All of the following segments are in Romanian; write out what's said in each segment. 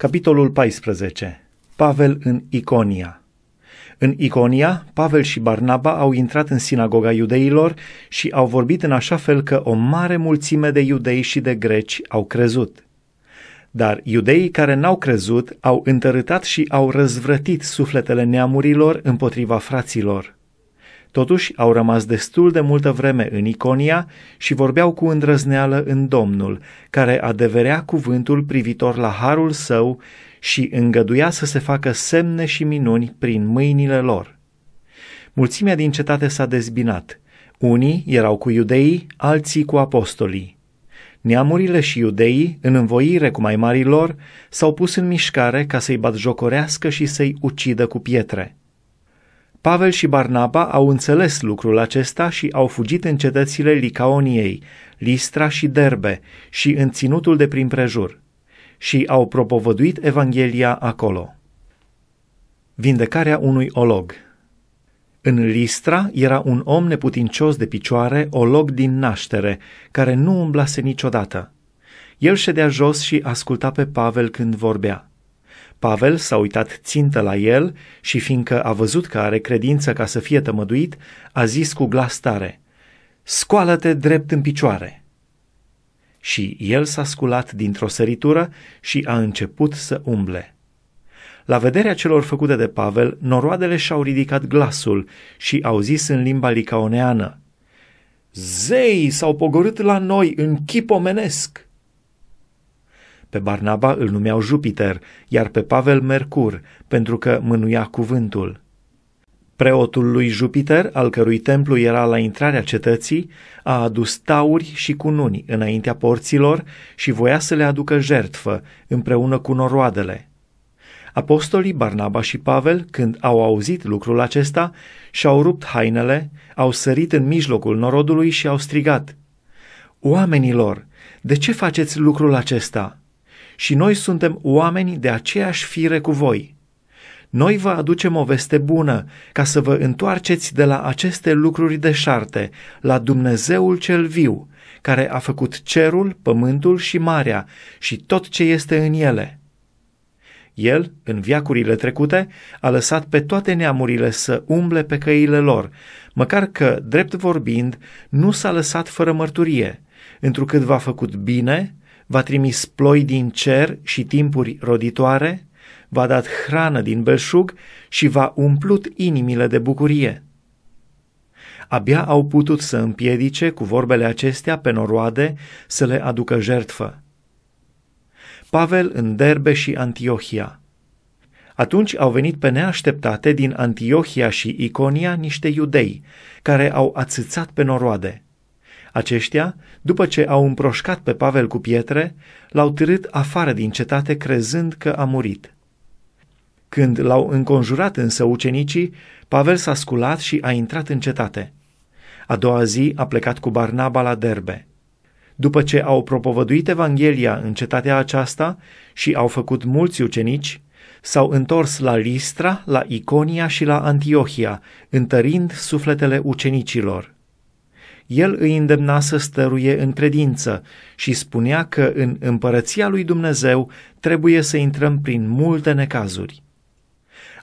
Capitolul 14. Pavel în Iconia. În Iconia, Pavel și Barnaba au intrat în sinagoga iudeilor și au vorbit în așa fel că o mare mulțime de iudei și de greci au crezut. Dar iudeii care n-au crezut au întărâtat și au răzvrătit sufletele neamurilor împotriva fraților. Totuși au rămas destul de multă vreme în Iconia și vorbeau cu îndrăzneală în Domnul, care adeverea cuvântul privitor la harul său și îngăduia să se facă semne și minuni prin mâinile lor. Mulțimea din cetate s-a dezbinat. Unii erau cu iudeii, alții cu apostolii. Neamurile și iudeii, în învoire cu mai marii lor, s-au pus în mișcare ca să-i batjocorească și să-i ucidă cu pietre. Pavel și Barnaba au înțeles lucrul acesta și au fugit în cetățile Licaoniei, Listra și Derbe și în ținutul de prin prejur și au propovăduit Evanghelia acolo. Vindecarea unui olog În Listra era un om neputincios de picioare, olog din naștere, care nu umblase niciodată. El ședea jos și asculta pe Pavel când vorbea. Pavel s-a uitat țintă la el și fiindcă a văzut că are credință ca să fie tămăduit, a zis cu glas tare, Scoală-te drept în picioare! Și el s-a sculat dintr-o săritură și a început să umble. La vederea celor făcute de Pavel, noroadele și-au ridicat glasul și au zis în limba licaoneană, Zei s-au pogorât la noi în chip omenesc! Pe Barnaba îl numeau Jupiter, iar pe Pavel Mercur, pentru că mânuia cuvântul. Preotul lui Jupiter, al cărui templu era la intrarea cetății, a adus tauri și cununi înaintea porților și voia să le aducă jertfă, împreună cu noroadele. Apostolii Barnaba și Pavel, când au auzit lucrul acesta, și-au rupt hainele, au sărit în mijlocul norodului și au strigat, Oamenilor, de ce faceți lucrul acesta?" și noi suntem oameni de aceeași fire cu voi. Noi vă aducem o veste bună, ca să vă întoarceți de la aceste lucruri deșarte, la Dumnezeul cel viu, care a făcut cerul, pământul și marea și tot ce este în ele. El, în viacurile trecute, a lăsat pe toate neamurile să umble pe căile lor, măcar că, drept vorbind, nu s-a lăsat fără mărturie, întrucât v-a făcut bine va trimis ploi din cer și timpuri roditoare, va dat hrană din belșug și va umplut inimile de bucurie. Abia au putut să împiedice cu vorbele acestea pe noroade să le aducă jertfă. Pavel în Derbe și Antiohia. Atunci au venit pe neașteptate din Antiohia și Iconia niște iudei, care au ațățat pe noroade – aceștia, după ce au împroșcat pe Pavel cu pietre, l-au târât afară din cetate crezând că a murit. Când l-au înconjurat însă ucenicii, Pavel s-a sculat și a intrat în cetate. A doua zi a plecat cu Barnaba la Derbe. După ce au propovăduit Evanghelia în cetatea aceasta și au făcut mulți ucenici, s-au întors la Listra, la Iconia și la Antiohia, întărind sufletele ucenicilor el îi îndemna să stăruie în credință și spunea că în împărăția lui Dumnezeu trebuie să intrăm prin multe necazuri.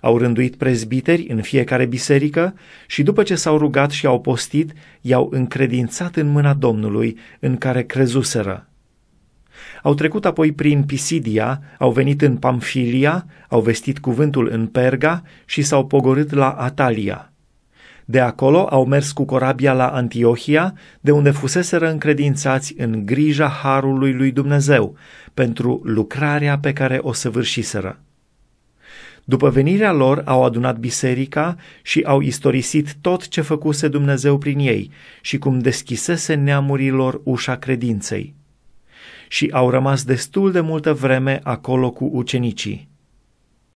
Au rânduit prezbiteri în fiecare biserică și după ce s-au rugat și au postit, i-au încredințat în mâna Domnului în care crezuseră. Au trecut apoi prin Pisidia, au venit în Pamfilia, au vestit cuvântul în Perga și s-au pogorât la Atalia. De acolo au mers cu corabia la Antiohia, de unde fuseseră încredințați în grija harului lui Dumnezeu pentru lucrarea pe care o săvârșiseră. După venirea lor au adunat biserica și au istorisit tot ce făcuse Dumnezeu prin ei și cum deschisese neamurilor ușa credinței. Și au rămas destul de multă vreme acolo cu ucenicii.